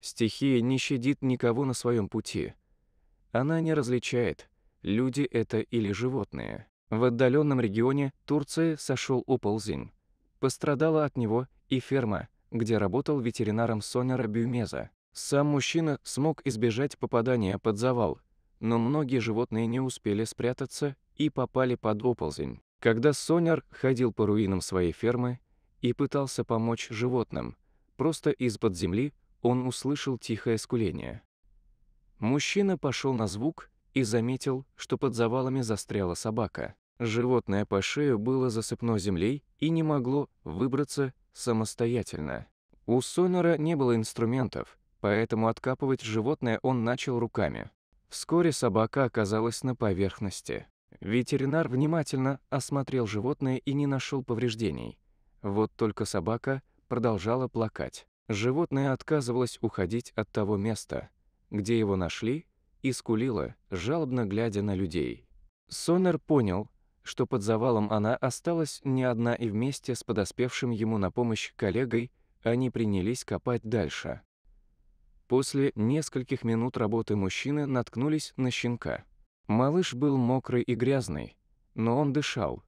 Стихия не щадит никого на своем пути. Она не различает, люди это или животные. В отдаленном регионе Турции сошел оползень. Пострадала от него и ферма, где работал ветеринаром Сонера Бюмеза. Сам мужчина смог избежать попадания под завал, но многие животные не успели спрятаться и попали под оползень. Когда Сонер ходил по руинам своей фермы и пытался помочь животным, просто из-под земли он услышал тихое скуление. Мужчина пошел на звук и заметил, что под завалами застряла собака. Животное по шею было засыпно землей и не могло выбраться самостоятельно. У Сонора не было инструментов, поэтому откапывать животное он начал руками. Вскоре собака оказалась на поверхности. Ветеринар внимательно осмотрел животное и не нашел повреждений. Вот только собака продолжала плакать. Животное отказывалось уходить от того места, где его нашли, и скулило, жалобно глядя на людей. Сонер понял, что под завалом она осталась не одна и вместе с подоспевшим ему на помощь коллегой они принялись копать дальше. После нескольких минут работы мужчины наткнулись на щенка. Малыш был мокрый и грязный, но он дышал,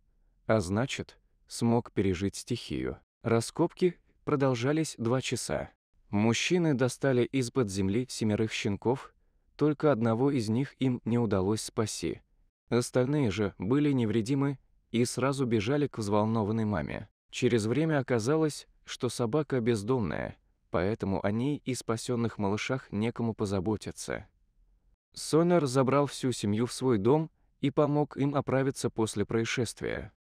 а значит, смог пережить стихию. Раскопки продолжались два часа. Мужчины достали из-под земли семерых щенков, только одного из них им не удалось спасти. Остальные же были невредимы и сразу бежали к взволнованной маме. Через время оказалось, что собака бездомная, поэтому о ней и спасенных малышах некому позаботиться. Сонер забрал всю семью в свой дом и помог им оправиться после происшествия.